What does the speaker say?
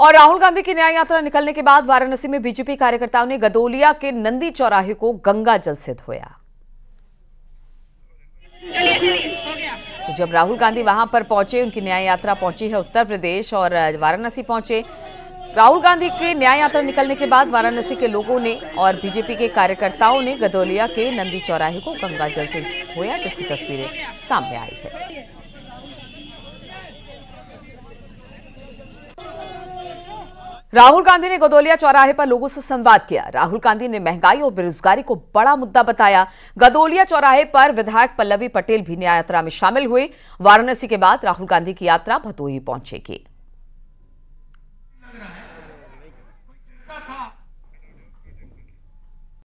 और राहुल गांधी की न्याय यात्रा निकलने के बाद वाराणसी में बीजेपी कार्यकर्ताओं ने गदोलिया के नंदी चौराहे को गंगा जल से धोया तो जब राहुल गांधी वहां पर पहुंचे उनकी न्याय यात्रा पहुंची है उत्तर प्रदेश और वाराणसी पहुंचे राहुल गांधी के न्याय यात्रा निकलने के बाद वाराणसी के लोगों ने और बीजेपी के कार्यकर्ताओं ने गदोलिया के नंदी चौराहे को गंगा जल से धोया जिसकी तस्वीरें सामने आई है राहुल गांधी ने गदोलिया चौराहे पर लोगों से संवाद किया राहुल गांधी ने महंगाई और बेरोजगारी को बड़ा मुद्दा बताया गदोलिया चौराहे पर विधायक पल्लवी पटेल भी न्याय यात्रा में शामिल हुए वाराणसी के बाद राहुल गांधी की यात्रा भदोही पहुंचेगी